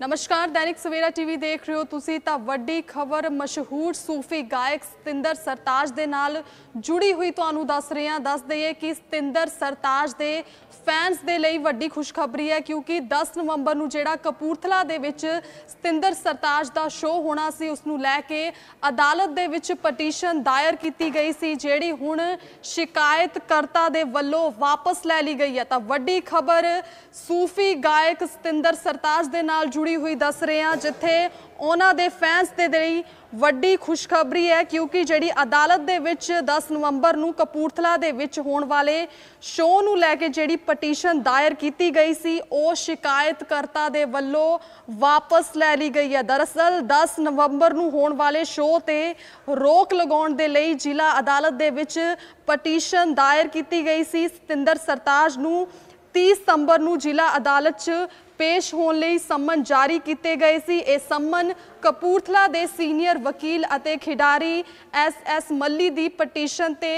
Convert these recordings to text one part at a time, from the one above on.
ਨਮਸਕਾਰ ਦੈਨਿਕ ਸਵੇਰਾ ਟੀਵੀ ਦੇਖ ਰਹੇ ਹੋ ਤੁਸੀਂ ਤਾਂ ਵੱਡੀ ਖਬਰ ਮਸ਼ਹੂਰ ਸੂਫੀ ਗਾਇਕ ਸਤਿੰਦਰ ਸਰਤਾਜ ਦੇ ਨਾਲ ਜੁੜੀ ਹੋਈ ਤੁਹਾਨੂੰ ਦੱਸ ਰਹੇ ਹਾਂ ਦੱਸ ਦਈਏ ਕਿ ਸਤਿੰਦਰ ਸਰਤਾਜ ਦੇ ਫੈਨਸ ਦੇ ਲਈ ਵੱਡੀ ਖੁਸ਼ਖਬਰੀ ਹੈ ਕਿਉਂਕਿ 10 ਨਵੰਬਰ ਨੂੰ ਜਿਹੜਾ ਕਪੂਰਥਲਾ ਦੇ ਵਿੱਚ ਸਤਿੰਦਰ ਸਰਤਾਜ ਦਾ ਸ਼ੋਅ ਹੋਣਾ ਸੀ ਉਸ ਨੂੰ ਲੈ ਕੇ ਅਦਾਲਤ ਦੇ ਵਿੱਚ ਪਟੀਸ਼ਨ ਦਾਇਰ ਕੀਤੀ ਗਈ ਸੀ ਜਿਹੜੀ ਹੁਣ ਸ਼ਿਕਾਇਤਕਰਤਾ ਦੇ ਵੱਲੋਂ ਵਾਪਸ ਲੈ ਲਈ ਗਈ ਹੈ ਤਾਂ ਵੱਡੀ ਖਬਰ ਸੂਫੀ ਗਾਇਕ ਸਤਿੰਦਰ ਸਰਤਾਜ ਦੇ ਨਾਲ ਜੁੜੀ ਹੋਈ ਹੋਈ ਦੱਸ ਰਹੇ ਹਾਂ ਜਿੱਥੇ ਉਹਨਾਂ ਦੇ ਫੈਨਸ ਦੇ ਲਈ ਵੱਡੀ ਖੁਸ਼ਖਬਰੀ ਹੈ ਕਿਉਂਕਿ ਜਿਹੜੀ ਅਦਾਲਤ ਦੇ ਵਿੱਚ 10 ਨਵੰਬਰ ਨੂੰ ਕਪੂਰਥਲਾ ਦੇ ਵਿੱਚ ਹੋਣ ਵਾਲੇ ਸ਼ੋਅ ਨੂੰ ਲੈ ਕੇ ਜਿਹੜੀ ਪਟੀਸ਼ਨ ਦਾਇਰ ਕੀਤੀ ਗਈ ਸੀ ਉਹ ਸ਼ਿਕਾਇਤਕਰਤਾ ਦੇ ਵੱਲੋਂ ਵਾਪਸ ਲੈ ਲਈ ਗਈ ਹੈ ਦਰਅਸਲ 10 ਨਵੰਬਰ ਨੂੰ ਹੋਣ ਵਾਲੇ ਸ਼ੋਅ ਤੇ ਰੋਕ ਲਗਾਉਣ ਦੇ ਲਈ ਜ਼ਿਲ੍ਹਾ ਅਦਾਲਤ ਦੇ ਵਿੱਚ ਪਟੀਸ਼ਨ ਦਾਇਰ ਕੀਤੀ ਗਈ ਸੀ ਸਤਿੰਦਰ ਸਰਤਾਜ ਨੂੰ 30 ਸਤੰਬਰ ਨੂੰ ਜ਼ਿਲ੍ਹਾ ਅਦਾਲਤ 'ਚ ਪੇਸ਼ ਹੋਣ ਲਈ ਸੰਮਨ ਜਾਰੀ ਕੀਤੇ ਗਏ ਸੀ ਇਹ ਸੰਮਨ ਕਪੂਰਥਲਾ ਦੇ ਸੀਨੀਅਰ ਵਕੀਲ ਅਤੇ ਖਿਡਾਰੀ ਐਸ ਐਸ ਮੱਲੀ ਦੀ ਪਟੀਸ਼ਨ ਤੇ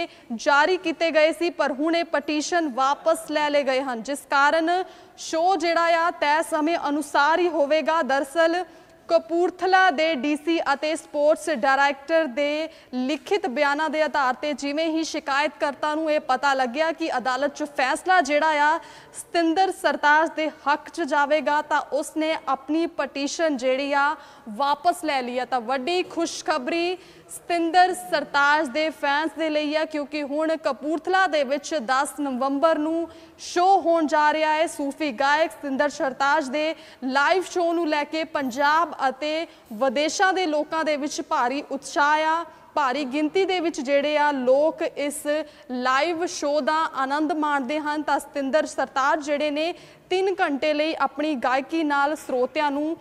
ਜਾਰੀ ਕੀਤੇ ਗਏ ਸੀ ਪਰ ਹੁਣ ਇਹ ਪਟੀਸ਼ਨ ਵਾਪਸ ਲੈ ਲਏ ਗਏ ਹਨ ਜਿਸ ਕਾਰਨ ਸ਼ੋ ਜਿਹੜਾ ਆ ਤੈਅ ਸਮੇਂ ਅਨੁਸਾਰ ਹੀ ਹੋਵੇਗਾ ਦਰਸਲ ਕਪੂਰਥਲਾ ਦੇ ਡੀਸੀ ਅਤੇ ਸਪੋਰਟਸ ਡਾਇਰੈਕਟਰ ਦੇ ਲਿਖਿਤ ਬਿਆਨਾਂ ਦੇ ਆਧਾਰ ਤੇ ਜਿਵੇਂ ਹੀ ਸ਼ਿਕਾਇਤਕਰਤਾ ਨੂੰ ਇਹ ਪਤਾ ਲੱਗਿਆ ਕਿ ਅਦਾਲਤ 'ਚ ਫੈਸਲਾ ਜਿਹੜਾ ਆ ਸਤਿੰਦਰ ਸਰਤਾਜ ਦੇ ਹੱਕ 'ਚ ਜਾਵੇਗਾ ਤਾਂ ਉਸਨੇ ਆਪਣੀ ਪਟੀਸ਼ਨ ਜਿਹੜੀ ਆ ਵਾਪਸ ਲੈ ਲਈ ਆ ਤਾਂ ਵੱਡੀ ਖੁਸ਼ਖਬਰੀ ਸਤਿੰਦਰ ਸਰਤਾਜ ਦੇ ਫੈਨਸ ਦੇ ਲਈ ਆ ਕਿਉਂਕਿ ਹੁਣ ਕਪੂਰਥਲਾ ਦੇ ਵਿੱਚ 10 ਨਵੰਬਰ ਨੂੰ ਸ਼ੋਅ ਹੋਣ ਜਾ ਰਿਹਾ ਹੈ ਸੂਫੀ ਗਾਇਕ ਸਤਿੰਦਰ ਸਰਤਾਜ ਦੇ ਲਾਈਵ ਸ਼ੋਅ ਨੂੰ ਲੈ ਕੇ ਪੰਜਾਬ ਅਤੇ ਵਿਦੇਸ਼ਾਂ ਦੇ ਲੋਕਾਂ ਦੇ ਵਿੱਚ ਭਾਰੀ ਉਤਸ਼ਾਹ ਆ ਭਾਰੀ ਗਿਣਤੀ ਦੇ ਵਿੱਚ ਜਿਹੜੇ ਆ ਲੋਕ ਇਸ ਲਾਈਵ ਸ਼ੋਅ ਦਾ ਆਨੰਦ ਮਾਣਦੇ ਹਨ ਤਾਂ ਸਤਿੰਦਰ ਸਰਤਾਜ ਜਿਹੜੇ ਨੇ 3 ਘੰਟੇ ਲਈ ਆਪਣੀ ਗਾਇਕੀ ਨਾਲ ਸਰੋਤਿਆਂ ਨੂੰ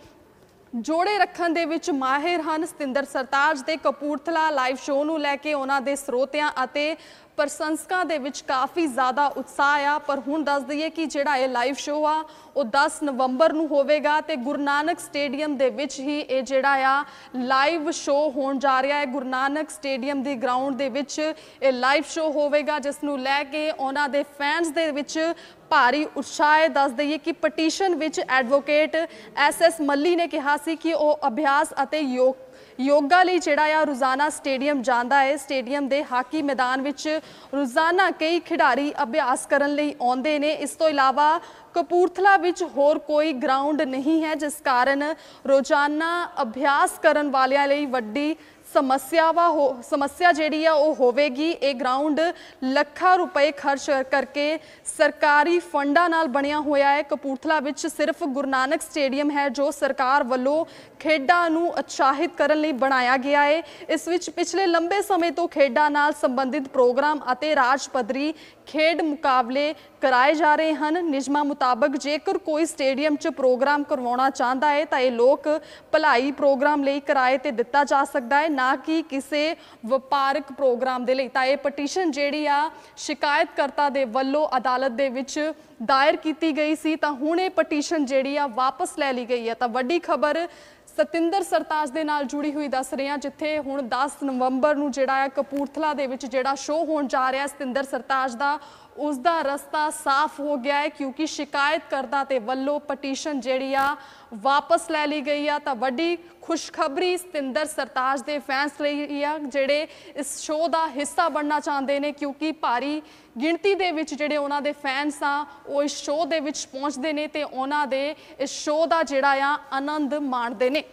ਜੋੜੇ ਰੱਖਣ ਦੇ ਵਿੱਚ ਮਾਹਿਰ ਹਨ ਸਤਿੰਦਰ ਸਰਤਾਜ ਦੇ ਕਪੂਰਥਲਾ ਲਾਈਵ ਸ਼ੋਅ ਨੂੰ ਲੈ ਕੇ ਉਹਨਾਂ ਦੇ ਸਰੋਤਿਆਂ ਅਤੇ ਪ੍ਰਸ਼ੰਸਕਾਂ ਦੇ ਵਿੱਚ ਕਾਫੀ ਜ਼ਿਆਦਾ ਉਤਸ਼ਾਹ ਆ ਪਰ ਹੁਣ ਦੱਸ ਦਈਏ ਕਿ ਜਿਹੜਾ ਇਹ ਲਾਈਵ ਸ਼ੋਅ ਆ ਉਹ 10 ਨਵੰਬਰ ਨੂੰ ਹੋਵੇਗਾ ਤੇ ਗੁਰੂ ਨਾਨਕ ਸਟੇਡੀਅਮ ਦੇ ਵਿੱਚ ਹੀ ਇਹ ਜਿਹੜਾ ਆ ਲਾਈਵ ਸ਼ੋਅ ਹੋਣ ਜਾ ਰਿਹਾ ਹੈ ਗੁਰੂ ਨਾਨਕ ਸਟੇਡੀਅਮ ਦੀ ਗਰਾਊਂਡ ਦੇ ਵਿੱਚ ਇਹ ਲਾਈਵ ਸ਼ੋਅ ਹੋਵੇਗਾ ਜਿਸ ਨੂੰ ਲੈ ਕੇ ਉਹਨਾਂ ਦੇ ਫੈਨਸ ਦੇ ਵਿੱਚ ਭਾਰੀ ਉਤਸ਼ਾਹ ਹੈ ਦੱਸ ਦਈਏ ਕਿ ਪਟੀਸ਼ਨ ਵਿੱਚ ਐਡਵੋਕੇਟ ਐਸ ਐਸ ਮੱਲੀ ਨੇ ਕਿਹਾ ਸੀ ਕਿ ਉਹ ਅਭਿਆਸ ਅਤੇ ਯੋਗ ਯੋਗਾ ਲਈ ਜਿਹੜਾ ਆ ਰੋਜ਼ਾਨਾ ਸਟੇਡੀਅਮ ਜਾਂਦਾ ਹੈ ਸਟੇਡੀਅਮ ਦੇ ਹਾਕੀ ਮੈਦਾਨ ਵਿੱਚ ਰੋਜ਼ਾਨਾ ਕਈ ਖਿਡਾਰੀ ਅਭਿਆਸ ਕਰਨ ਲਈ ਆਉਂਦੇ ਨੇ ਇਸ ਤੋਂ ਇਲਾਵਾ ਕਪੂਰਥਲਾ ਵਿੱਚ ਹੋਰ ਕੋਈ ਗਰਾਊਂਡ ਨਹੀਂ ਹੈ ਜਿਸ ਕਾਰਨ ਰੋਜ਼ਾਨਾ ਅਭਿਆਸ ਕਰਨ ਵਾਲਿਆਂ ਲਈ ਵੱਡੀ ਸਮੱਸਿਆਵਾ ਸਮੱਸਿਆ ਜਿਹੜੀ ਆ ਉਹ ਹੋਵੇਗੀ ਇਹ ਗਰਾਊਂਡ ਲੱਖਾਂ ਰੁਪਏ ਖਰਚ ਕਰਕੇ ਸਰਕਾਰੀ ਫੰਡਾਂ ਨਾਲ ਬਣਿਆ ਹੋਇਆ ਹੈ ਕਪੂਰਥਲਾ ਵਿੱਚ ਸਿਰਫ ਗੁਰੂ ਨਾਨਕ ਸਟੇਡੀਅਮ ਹੈ ਜੋ ਸਰਕਾਰ ਵੱਲੋਂ ਖੇਡਾਂ ਨੂੰ ਉਤਸ਼ਾਹਿਤ ਕਰਨ ਲਈ ਬਣਾਇਆ ਗਿਆ ਹੈ ਇਸ ਵਿੱਚ ਪਿਛਲੇ ਲੰਬੇ ਸਮੇਂ ਤੋਂ ਖੇਡਾਂ ਨਾਲ ਸੰਬੰਧਿਤ ਪ੍ਰੋਗਰਾਮ ਅਤੇ ਰਾਜ ਪੱਧਰੀ ਖੇਡ ਮੁਕਾਬਲੇ ਕਰਾਏ ਜਾ ਰਹੇ ਹਨ ਨਿਜਮਾ ਮੁਤਾਬਕ ਜੇਕਰ ਕੋਈ ਸਟੇਡੀਅਮ 'ਚ ਪ੍ਰੋਗਰਾਮ ਕਰਵਾਉਣਾ ਚਾਹੁੰਦਾ ਹੈ ਤਾਂ ਇਹ ਲੋਕ ਭਲਾਈ ਪ੍ਰੋਗਰਾਮ ਲਈ ਕਿਰਾਏ ਤੇ ਦਿੱਤਾ ਜਾ ਸਕਦਾ ਹੈ ਨਾ ਕਿ ਕਿਸੇ ਵਪਾਰਕ ਪ੍ਰੋਗਰਾਮ ਦੇ ਲਈ ਤਾਂ ਇਹ ਪਟੀਸ਼ਨ ਜਿਹੜੀ ਆ ਸ਼ਿਕਾਇਤਕਰਤਾ ਦੇ ਵੱਲੋਂ ਅਦਾਲਤ ਦੇ ਵਿੱਚ ਦਾਇਰ ਕੀਤੀ ਗਈ ਸੀ ਤਾਂ ਹੁਣ ਇਹ ਪਟੀਸ਼ਨ ਜਿਹੜੀ ਆ ਵਾਪਸ ਲੈ ਲਈ ਗਈ ਹੈ ਤਾਂ ਵੱਡੀ ਖਬਰ ਸਤਿੰਦਰ ਸਰਤਾਜ ਦੇ ਨਾਲ ਜੁੜੀ ਹੋਈ ਦੱਸ ਰਹੇ ਹਾਂ ਜਿੱਥੇ ਹੁਣ 10 ਨਵੰਬਰ ਨੂੰ ਜਿਹੜਾ ਹੈ ਕਪੂਰਥਲਾ ਦੇ ਵਿੱਚ ਜਿਹੜਾ ਸ਼ੋਅ ਹੋਣ ਜਾ ਰਿਹਾ ਸਤਿੰਦਰ ਸਰਤਾਜ ਦਾ ਉਸ ਦਾ ਰਸਤਾ ਸਾਫ਼ ਹੋ ਗਿਆ ਹੈ ਕਿਉਂਕਿ ਸ਼ਿਕਾਇਤ ਕਰਦਾ ਤੇ ਵੱਲੋਂ ਪਟੀਸ਼ਨ ਜਿਹੜੀ ਆ ਵਾਪਸ ਲੈ ਲਈ ਗਈ ਆ ਤਾਂ ਵੱਡੀ ਖੁਸ਼ਖਬਰੀ ਸਤਿੰਦਰ ਸਰਤਾਜ ਦੇ ਫੈਨਸ ਲਈ ਆ ਜਿਹੜੇ ਇਸ ਸ਼ੋਅ ਦਾ ਹਿੱਸਾ ਬਣਨਾ ਚਾਹੁੰਦੇ ਨੇ ਕਿਉਂਕਿ ਭਾਰੀ ਗਿਣਤੀ ਦੇ ਵਿੱਚ ਜਿਹੜੇ ਉਹਨਾਂ ਦੇ ਫੈਨਸ ਆ ਉਹ ਇਸ ਸ਼ੋਅ ਦੇ ਵਿੱਚ ਪਹੁੰਚਦੇ ਨੇ ਤੇ ਉਹਨਾਂ ਦੇ ਇਸ ਸ਼ੋਅ ਦਾ ਜਿਹੜਾ ਆ ਆਨੰਦ ਮਾਣਦੇ ਨੇ